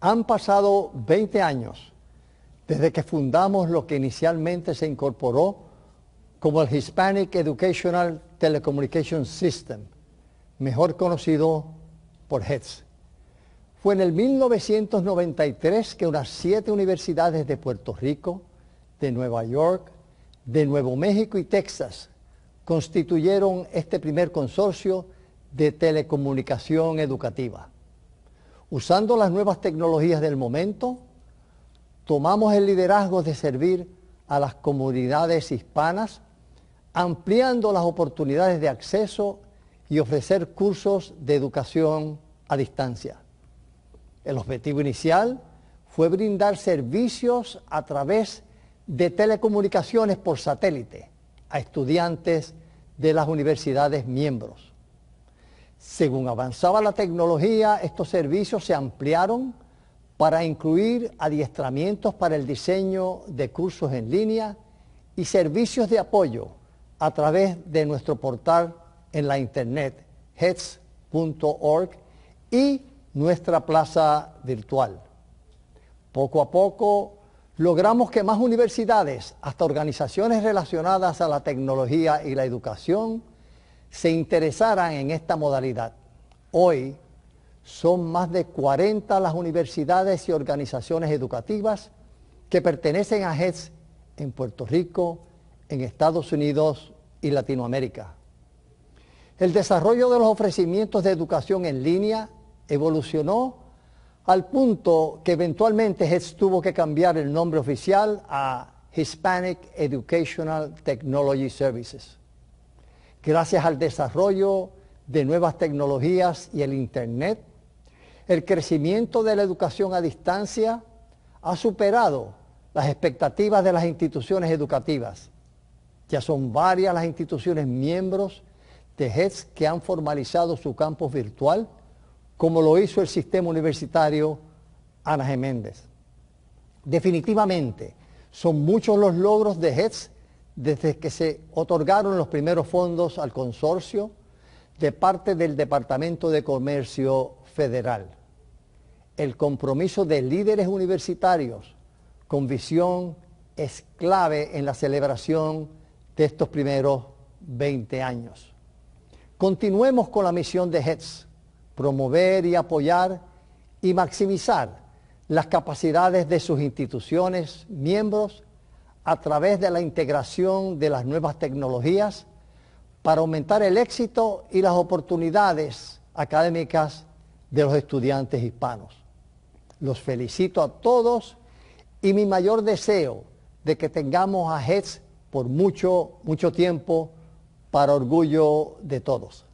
Han pasado 20 años desde que fundamos lo que inicialmente se incorporó como el Hispanic Educational Telecommunication System, mejor conocido por HETS. Fue en el 1993 que unas siete universidades de Puerto Rico, de Nueva York, de Nuevo México y Texas constituyeron este primer consorcio de telecomunicación educativa usando las nuevas tecnologías del momento, tomamos el liderazgo de servir a las comunidades hispanas, ampliando las oportunidades de acceso y ofrecer cursos de educación a distancia. El objetivo inicial fue brindar servicios a través de telecomunicaciones por satélite a estudiantes de las universidades miembros. Según avanzaba la tecnología, estos servicios se ampliaron para incluir adiestramientos para el diseño de cursos en línea y servicios de apoyo a través de nuestro portal en la internet heads.org y nuestra plaza virtual. Poco a poco logramos que más universidades, hasta organizaciones relacionadas a la tecnología y la educación, se interesaran en esta modalidad. Hoy son más de 40 las universidades y organizaciones educativas que pertenecen a HEDS en Puerto Rico, en Estados Unidos y Latinoamérica. El desarrollo de los ofrecimientos de educación en línea evolucionó al punto que eventualmente HEDS tuvo que cambiar el nombre oficial a Hispanic Educational Technology Services gracias al desarrollo de nuevas tecnologías y el Internet, el crecimiento de la educación a distancia ha superado las expectativas de las instituciones educativas. Ya son varias las instituciones miembros de HEDS que han formalizado su campus virtual, como lo hizo el sistema universitario Ana Geméndez. Definitivamente, son muchos los logros de HEDS desde que se otorgaron los primeros fondos al consorcio de parte del Departamento de Comercio Federal. El compromiso de líderes universitarios con visión es clave en la celebración de estos primeros 20 años. Continuemos con la misión de HEDS, promover y apoyar y maximizar las capacidades de sus instituciones, miembros a través de la integración de las nuevas tecnologías para aumentar el éxito y las oportunidades académicas de los estudiantes hispanos. Los felicito a todos y mi mayor deseo de que tengamos a HEDS por mucho, mucho tiempo para orgullo de todos.